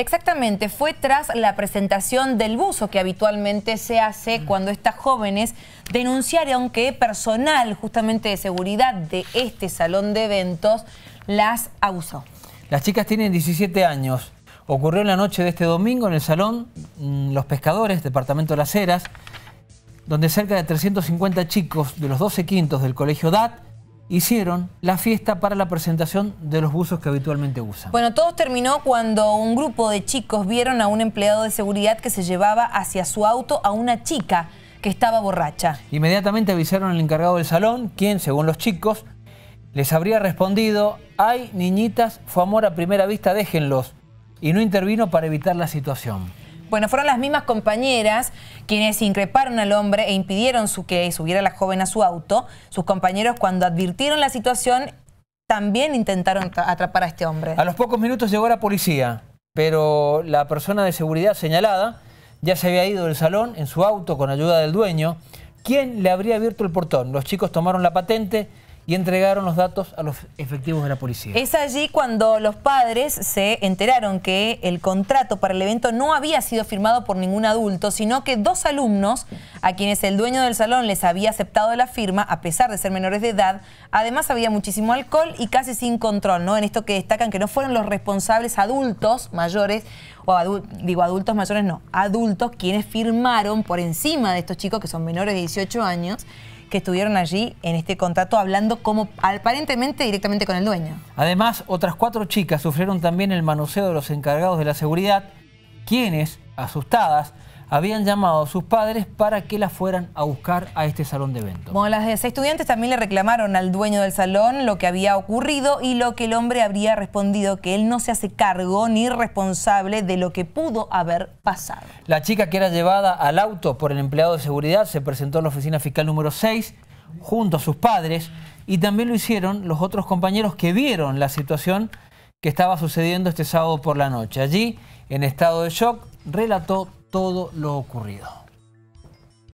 Exactamente, fue tras la presentación del buzo que habitualmente se hace mm. cuando estas jóvenes denunciaron que personal justamente de seguridad de este salón de eventos las abusó. Las chicas tienen 17 años. Ocurrió en la noche de este domingo en el salón mm, Los Pescadores, Departamento de las Heras, donde cerca de 350 chicos de los 12 quintos del Colegio DAT hicieron la fiesta para la presentación de los buzos que habitualmente usan. Bueno, todo terminó cuando un grupo de chicos vieron a un empleado de seguridad que se llevaba hacia su auto a una chica que estaba borracha. Inmediatamente avisaron al encargado del salón, quien, según los chicos, les habría respondido, hay niñitas, fue amor a primera vista, déjenlos, y no intervino para evitar la situación. Bueno, fueron las mismas compañeras quienes increparon al hombre e impidieron su que subiera la joven a su auto. Sus compañeros cuando advirtieron la situación también intentaron atrapar a este hombre. A los pocos minutos llegó la policía, pero la persona de seguridad señalada ya se había ido del salón en su auto con ayuda del dueño. ¿Quién le habría abierto el portón? Los chicos tomaron la patente, y entregaron los datos a los efectivos de la policía. Es allí cuando los padres se enteraron que el contrato para el evento no había sido firmado por ningún adulto, sino que dos alumnos, a quienes el dueño del salón les había aceptado la firma, a pesar de ser menores de edad, además había muchísimo alcohol y casi sin control, ¿no? En esto que destacan que no fueron los responsables adultos mayores, o digo adultos mayores no, adultos quienes firmaron por encima de estos chicos que son menores de 18 años, que estuvieron allí en este contrato hablando como aparentemente directamente con el dueño. Además, otras cuatro chicas sufrieron también el manoseo de los encargados de la seguridad, quienes, asustadas, habían llamado a sus padres para que la fueran a buscar a este salón de eventos. Bueno, las estudiantes también le reclamaron al dueño del salón lo que había ocurrido y lo que el hombre habría respondido que él no se hace cargo ni responsable de lo que pudo haber pasado. La chica que era llevada al auto por el empleado de seguridad se presentó a la oficina fiscal número 6 junto a sus padres y también lo hicieron los otros compañeros que vieron la situación que estaba sucediendo este sábado por la noche. Allí, en estado de shock, relató todo lo ocurrido.